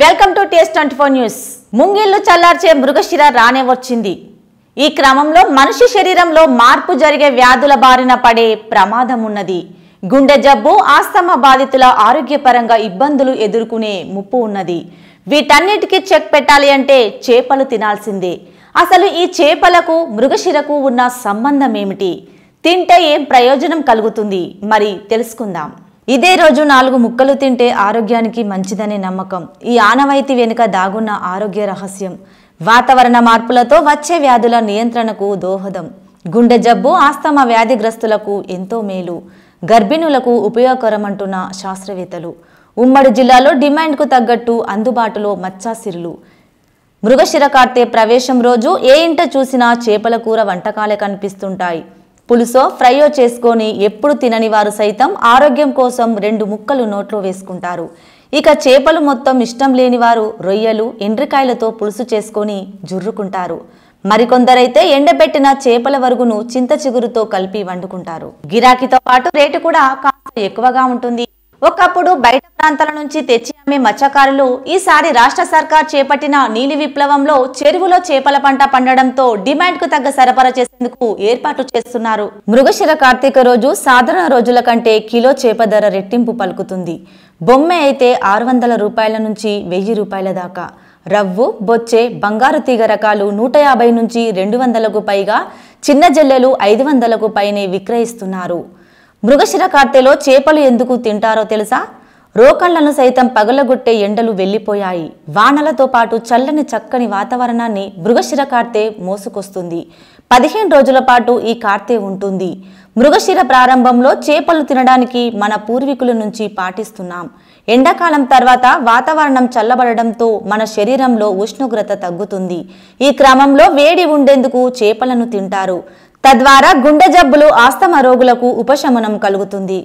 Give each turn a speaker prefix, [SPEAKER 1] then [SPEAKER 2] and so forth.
[SPEAKER 1] welcome to taste twenty four news ముంగిళ్ళు చల్లార్చే మృగశిర రానే వచ్చింది ఈ క్రమంలో మనిషి శరీరంలో మార్పు జరిగే వ్యాధుల బారిన పడే ప్రమాదం ఉన్నది గుండె జబ్బు ఆస్తమా బాధితుల ఆరోగ్యపరంగా ఇబ్బందులు ఎదుర్కొనే ముప్పు ఉన్నది వీటన్నిటికీ చెక్ పెట్టాలి అంటే చేపలు తినాల్సిందే అసలు ఈ చేపలకు మృగశిరకు ఉన్న సంబంధం ఏమిటి తింటే ఏం ప్రయోజనం కలుగుతుంది మరి తెలుసుకుందాం ఇదే రోజు నాలుగు ముక్కలు తింటే ఆరోగ్యానికి మంచిదనే నమ్మకం ఈ ఆనవాయితీ వెనుక దాగున్న ఆరోగ్య రహస్యం వాతావరణ మార్పులతో వచ్చే వ్యాధుల నియంత్రణకు దోహదం గుండె జబ్బు ఆస్తమా వ్యాధిగ్రస్తులకు ఎంతో మేలు గర్భిణులకు ఉపయోగకరమంటున్న శాస్త్రవేత్తలు ఉమ్మడి జిల్లాలో డిమాండ్కు తగ్గట్టు అందుబాటులో మచ్చాసిరులు మృగశిర కార్తె ప్రవేశం రోజు ఏ ఇంట చూసినా చేపల కూర వంటకాలే కనిపిస్తుంటాయి పులుసో ఫ్రైయో చేసుకొని ఎప్పుడు తినని వారు సైతం ఆరోగ్యం కోసం రెండు ముక్కలు నోట్లో వేసుకుంటారు ఇక చేపలు మొత్తం ఇష్టం లేని వారు రొయ్యలు ఎండ్రికాయలతో పులుసు చేసుకొని జుర్రుకుంటారు మరికొందరైతే ఎండబెట్టిన చేపల వరుగును చింత చిగురుతో కలిపి వండుకుంటారు గిరాకీతో పాటు రేటు కూడా కాస్త ఎక్కువగా ఉంటుంది ఒకప్పుడు బయట ప్రాంతాల నుంచి తెచ్చి మే మత్స్యకారులు ఈసారి రాష్ట్ర సర్కార్ చేపట్టిన నీలి విప్లవంలో చెరువులో చేపల పంట పండడంతో డిమాండ్ కు తగ్గ సరఫరా చేసేందుకు ఏర్పాట్లు చేస్తున్నారు మృగశిర కార్తీక రోజు సాధారణ రోజుల కంటే కిలో చేప ధర రెట్టింపు పలుకుతుంది బొమ్మె అయితే ఆరు వందల రూపాయల నుంచి వెయ్యి రూపాయల దాకా రవ్వు బొచ్చే బంగారు తీగ రకాలు నూట యాభై నుంచి రెండు వందలకు పైగా చిన్న జల్లెలు ఐదు వందలకు పైనే విక్రయిస్తున్నారు మృగశిర కార్తెలో చేపలు ఎందుకు తింటారో తెలుసా రోకళ్లను సైతం పగలగొట్టే ఎండలు వెళ్లిపోయాయి వానలతో పాటు చల్లని చక్కని వాతావరణాన్ని మృగశిర కార్తె మోసుకొస్తుంది పదిహేను రోజుల పాటు ఈ కార్తె ఉంటుంది మృగశిర ప్రారంభంలో చేపలు తినడానికి మన పూర్వీకుల నుంచి పాటిస్తున్నాం ఎండాకాలం తర్వాత వాతావరణం చల్లబడడంతో మన శరీరంలో ఉష్ణోగ్రత తగ్గుతుంది ఈ క్రమంలో వేడి ఉండేందుకు చేపలను తింటారు తద్వారా గుండె జబ్బులు ఆస్తమా రోగులకు ఉపశమనం కలుగుతుంది